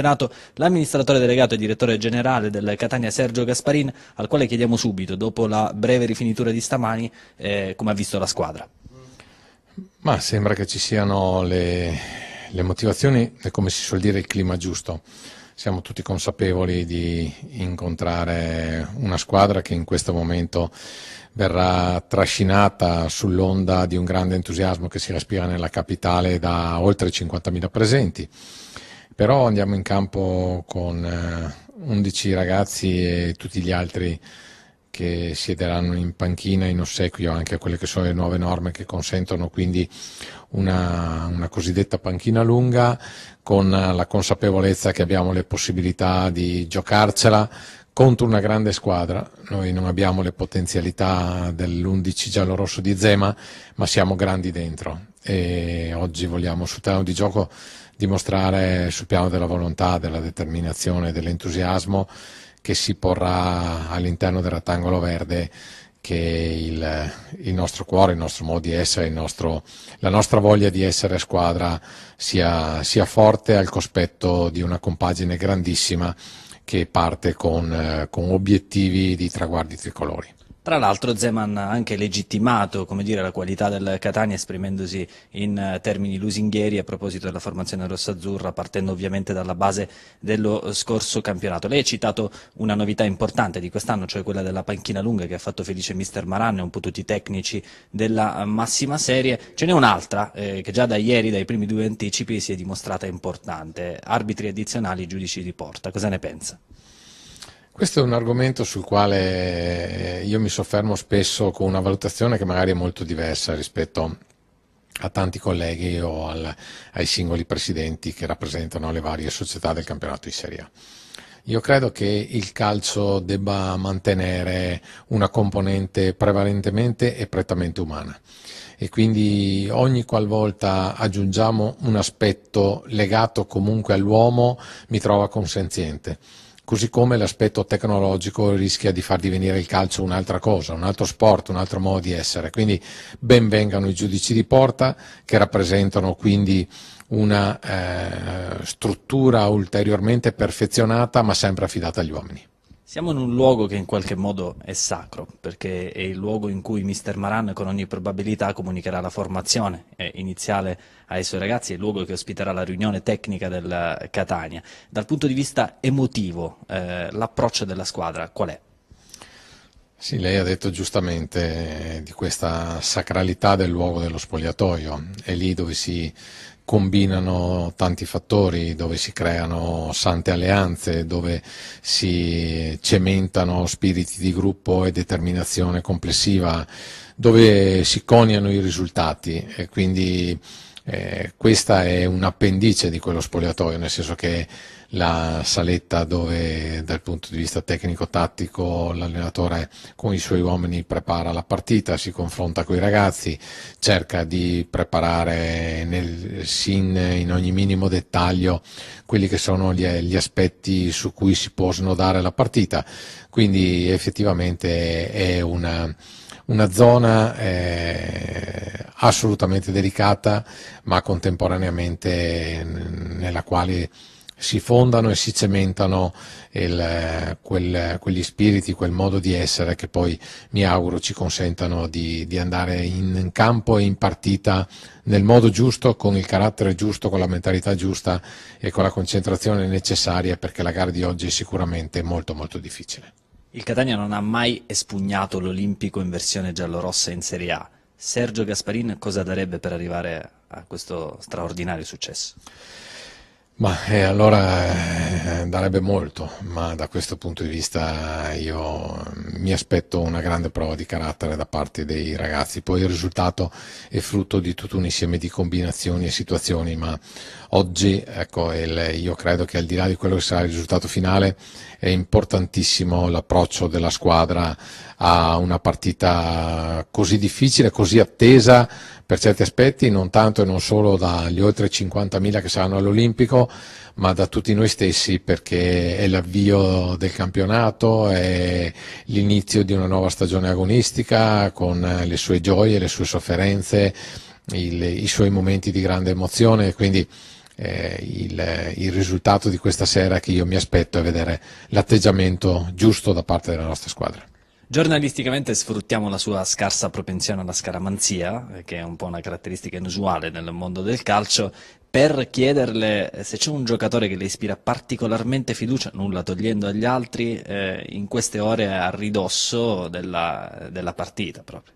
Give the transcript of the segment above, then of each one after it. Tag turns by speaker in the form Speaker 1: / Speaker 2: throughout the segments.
Speaker 1: Senato, l'amministratore delegato e direttore generale del Catania Sergio Gasparin, al quale chiediamo subito, dopo la breve rifinitura di stamani, eh, come ha visto la squadra.
Speaker 2: Ma sembra che ci siano le, le motivazioni e come si suol dire il clima giusto. Siamo tutti consapevoli di incontrare una squadra che in questo momento verrà trascinata sull'onda di un grande entusiasmo che si respira nella capitale da oltre 50.000 presenti però andiamo in campo con 11 eh, ragazzi e tutti gli altri che siederanno in panchina in ossequio anche a quelle che sono le nuove norme che consentono quindi una, una cosiddetta panchina lunga con la consapevolezza che abbiamo le possibilità di giocarcela contro una grande squadra. Noi non abbiamo le potenzialità dell'11 giallo-rosso di Zema, ma siamo grandi dentro e oggi vogliamo sul terreno di gioco dimostrare sul piano della volontà, della determinazione, dell'entusiasmo che si porrà all'interno del rettangolo verde che il, il, nostro cuore, il nostro modo di essere, nostro, la nostra voglia di essere squadra sia, sia, forte al cospetto di una compagine grandissima che parte con, eh, con obiettivi di traguardi tricolori.
Speaker 1: Tra l'altro Zeman ha anche legittimato dire, la qualità del Catania esprimendosi in eh, termini lusinghieri a proposito della formazione rossa-azzurra, partendo ovviamente dalla base dello scorso campionato. Lei ha citato una novità importante di quest'anno, cioè quella della panchina lunga che ha fatto felice mister Maran e un po' tutti i tecnici della eh, massima serie. Ce n'è un'altra eh, che già da ieri, dai primi due anticipi, si è dimostrata importante. Arbitri addizionali, giudici di porta. Cosa ne pensa?
Speaker 2: Questo è un argomento sul quale eh, io mi soffermo spesso con una valutazione che magari è molto diversa rispetto a tanti colleghi o al, ai singoli presidenti che rappresentano le varie società del campionato di Serie A. Io credo che il calcio debba mantenere una componente prevalentemente e prettamente umana e quindi ogni qualvolta aggiungiamo un aspetto legato comunque all'uomo mi trova consenziente così come l'aspetto tecnologico rischia di far divenire il calcio un'altra cosa, un altro sport, un altro modo di essere. Quindi ben vengano i giudici di porta che rappresentano quindi una eh, struttura ulteriormente perfezionata ma sempre affidata agli uomini.
Speaker 1: Siamo in un luogo che in qualche modo è sacro, perché è il luogo in cui Mr. Maran con ogni probabilità comunicherà la formazione eh, iniziale ai suoi ragazzi, è il luogo che ospiterà la riunione tecnica del eh, Catania. Dal punto di vista emotivo, eh, l'approccio della squadra qual è?
Speaker 2: Sì, lei ha detto giustamente eh, di questa sacralità del luogo dello spogliatoio, è lì dove si combinano tanti fattori, dove si creano sante alleanze, dove si cementano spiriti di gruppo e determinazione complessiva, dove si coniano i risultati e quindi eh, questa è un'appendice di quello spogliatoio, nel senso che la saletta dove dal punto di vista tecnico-tattico l'allenatore con i suoi uomini prepara la partita, si confronta con i ragazzi, cerca di preparare nel, sin, in ogni minimo dettaglio quelli che sono gli, gli aspetti su cui si può snodare la partita, quindi effettivamente è una, una zona eh, assolutamente delicata, ma contemporaneamente nella quale si fondano e si cementano il, quel, quegli spiriti, quel modo di essere che poi mi auguro ci consentano di, di, andare in campo e in partita nel modo giusto, con il carattere giusto, con la mentalità giusta e con la concentrazione necessaria perché la gara di oggi è sicuramente molto molto difficile.
Speaker 1: Il Catania non ha mai espugnato l'Olimpico in versione giallorossa in Serie A Sergio Gasparin cosa darebbe per arrivare a questo straordinario successo?
Speaker 2: Ma eh, allora eh, darebbe molto, ma da questo punto di vista io mm, mi aspetto una grande prova di carattere da parte dei ragazzi. Poi il risultato è frutto di tutto un insieme di combinazioni e situazioni, ma oggi ecco, il, io credo che al di là di quello che sarà il risultato finale è importantissimo l'approccio della squadra a una partita così difficile, così attesa, per certi aspetti, non tanto e non solo dagli oltre 50.000 che saranno all'Olimpico, ma da tutti noi stessi perché è l'avvio del campionato, è l'inizio di una nuova stagione agonistica con le sue gioie, le sue sofferenze, il, i suoi momenti di grande emozione, quindi eh, il, il risultato di questa sera che io mi aspetto è vedere l'atteggiamento giusto da parte della nostra squadra.
Speaker 1: Giornalisticamente sfruttiamo la sua scarsa propensione alla scaramanzia, eh, che è un po' una caratteristica inusuale nel mondo del calcio, per chiederle eh, se c'è un giocatore che le ispira particolarmente fiducia, nulla togliendo agli altri, eh, in queste ore a ridosso della, della partita proprio.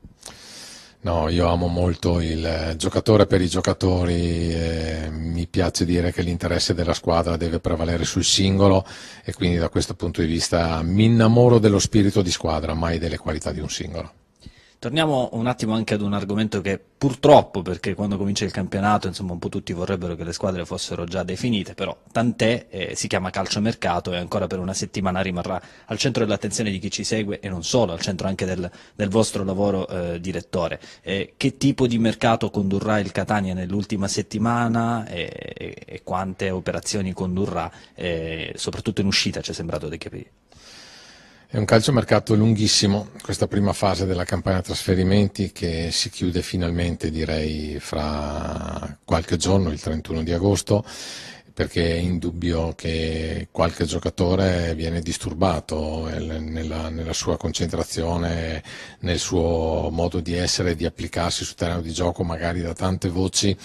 Speaker 2: No, io amo molto il eh, giocatore per i giocatori, eh, mi piace dire che l'interesse della squadra deve prevalere sul singolo e quindi da questo punto di vista mi innamoro dello spirito di squadra, mai delle qualità di un singolo.
Speaker 1: Torniamo un attimo anche ad un argomento che purtroppo, perché quando comincia il campionato, insomma, un po' tutti vorrebbero che le squadre fossero già definite, però tant'è, eh, si chiama calciomercato e ancora per una settimana rimarrà al centro dell'attenzione di chi ci segue e non solo, al centro anche del, del vostro lavoro eh, direttore. Eh, che tipo di mercato condurrà il Catania nell'ultima settimana e, eh, e, e, quante operazioni condurrà, eh, soprattutto in uscita ci è sembrato di capire?
Speaker 2: È un calciomercato lunghissimo, questa prima fase della campagna trasferimenti che si chiude finalmente direi fra qualche giorno, il 31 di agosto, perché è indubbio che qualche giocatore viene disturbato eh, nella, nella, sua concentrazione, nel suo modo di essere, di applicarsi sul terreno di gioco, magari da tante voci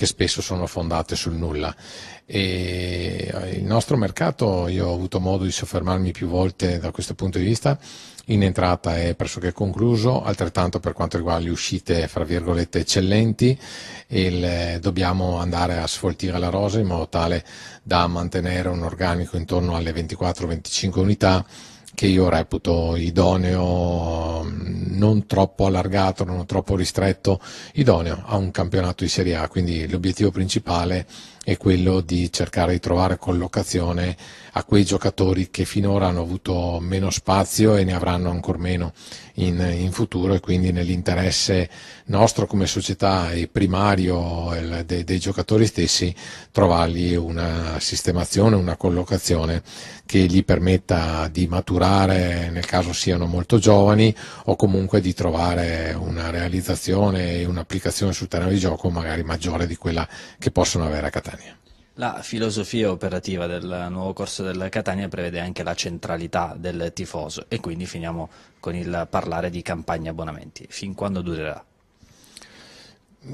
Speaker 2: che spesso sono fondate sul nulla. E eh, il nostro mercato, io ho avuto modo di soffermarmi più volte da questo punto di vista, in entrata è pressoché concluso, altrettanto per quanto riguarda le uscite, fra virgolette, eccellenti, il, eh, dobbiamo andare a sfoltire la rosa in modo tale da mantenere un organico intorno alle 24-25 unità che io reputo idoneo mm, non troppo allargato, non troppo ristretto, idoneo a un campionato di Serie A, quindi l'obiettivo principale è quello di cercare di trovare collocazione a quei giocatori che finora hanno avuto meno spazio e ne avranno ancora meno in, in futuro e quindi nell'interesse nostro come società e primario el, de, dei giocatori stessi trovargli una sistemazione, una collocazione che gli permetta di maturare nel caso siano molto giovani o comunque comunque di trovare una realizzazione e un'applicazione sul terreno di gioco magari maggiore di quella che possono avere a Catania.
Speaker 1: La filosofia operativa del nuovo corso del Catania prevede anche la centralità del tifoso e quindi finiamo con il parlare di campagna abbonamenti, fin quando durerà.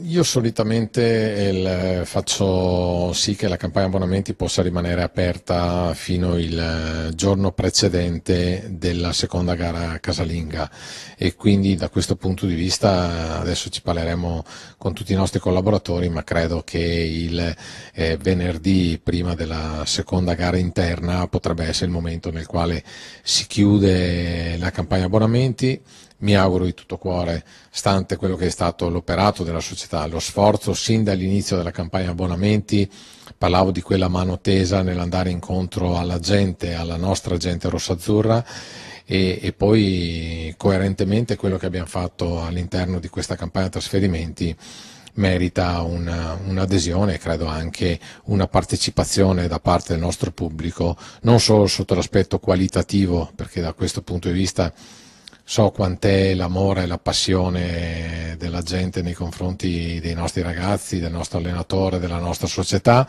Speaker 2: Io solitamente eh, il, eh, faccio sì che la campagna abbonamenti possa rimanere aperta fino il eh, giorno precedente della seconda gara casalinga e quindi da questo punto di vista adesso ci parleremo con tutti i nostri collaboratori ma credo che il eh, venerdì prima della seconda gara interna potrebbe essere il momento nel quale si chiude la campagna abbonamenti mi auguro di tutto cuore, stante quello che è stato l'operato della società, lo sforzo sin dall'inizio della campagna abbonamenti, parlavo di quella mano tesa nell'andare incontro alla gente, alla nostra gente rossazzurra e, e poi coerentemente quello che abbiamo fatto all'interno di questa campagna trasferimenti merita una, un'adesione e credo anche una partecipazione da parte del nostro pubblico, non solo sotto l'aspetto qualitativo, perché da questo punto di vista so quant'è l'amore e la passione della gente nei confronti dei nostri ragazzi, del nostro allenatore, della nostra società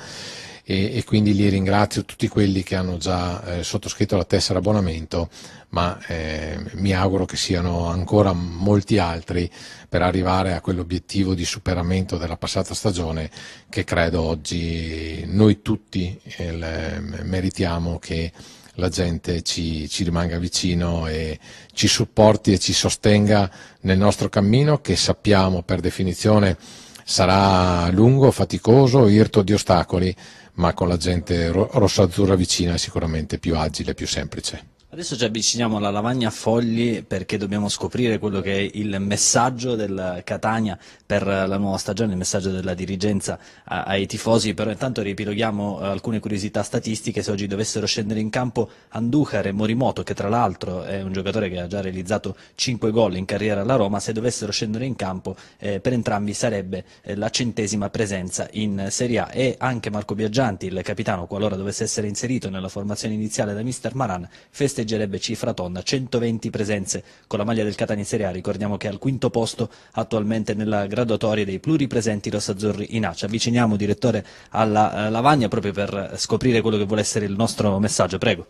Speaker 2: e, e, quindi li ringrazio tutti quelli che hanno già eh, sottoscritto la tessera abbonamento, ma eh, mi auguro che siano ancora molti altri per arrivare a quell'obiettivo di superamento della passata stagione che credo oggi noi tutti il, eh, meritiamo che la gente ci, ci, rimanga vicino e ci supporti e ci sostenga nel nostro cammino che sappiamo per definizione sarà lungo, faticoso, irto di ostacoli, ma con la gente ro- azzurra vicina è sicuramente più agile, più semplice.
Speaker 1: Adesso ci avviciniamo alla lavagna a fogli perché dobbiamo scoprire quello che è il messaggio del Catania per la nuova stagione, il messaggio della dirigenza ai tifosi, però intanto riepiloghiamo eh, alcune curiosità statistiche, se oggi dovessero scendere in campo Anducar e Morimoto, che tra l'altro è un giocatore che ha già realizzato 5 gol in carriera alla Roma, se dovessero scendere in campo eh, per entrambi sarebbe eh, la centesima presenza in Serie A e anche Marco Biaggianti, il capitano, qualora dovesse essere inserito nella formazione iniziale da Mister Maran, festeggia festeggerebbe cifra tonna 120 presenze con la maglia del Catania Serie A. Ricordiamo che è al quinto posto attualmente nella graduatoria dei pluripresenti rossazzurri in A. Ci avviciniamo, direttore, alla eh, lavagna proprio per scoprire quello che vuole essere il nostro messaggio. Prego.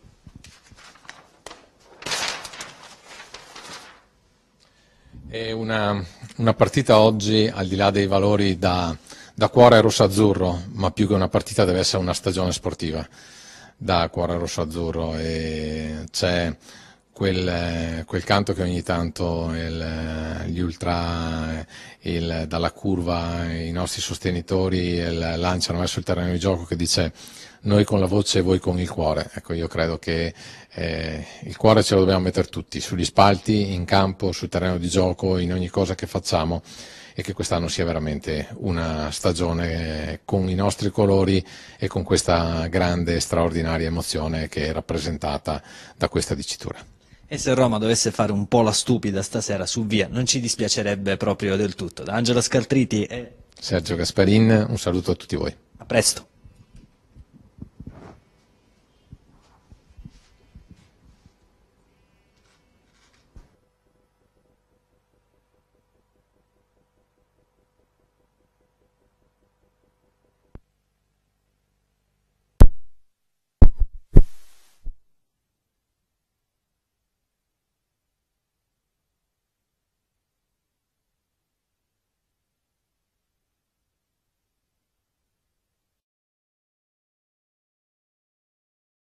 Speaker 2: È una, una, partita oggi, al di là dei valori da, da cuore rossazzurro, ma più che una partita deve essere una stagione sportiva da Cuore Rosso Azzurro e c'è quel, quel canto che ogni tanto il, gli ultra il, dalla curva i nostri sostenitori il, lanciano verso il terreno di gioco che dice noi con la voce e voi con il cuore. Ecco, io credo che eh, il cuore ce lo dobbiamo mettere tutti, sugli spalti, in campo, sul terreno di gioco, in ogni cosa che facciamo e che quest'anno sia veramente una stagione con i nostri colori e con questa grande, e straordinaria emozione che è rappresentata da questa dicitura.
Speaker 1: E se Roma dovesse fare un po' la stupida stasera su via, non ci dispiacerebbe proprio del tutto. Da Angela Scaltriti e Sergio
Speaker 2: Gasparin, un saluto a tutti voi.
Speaker 1: A presto.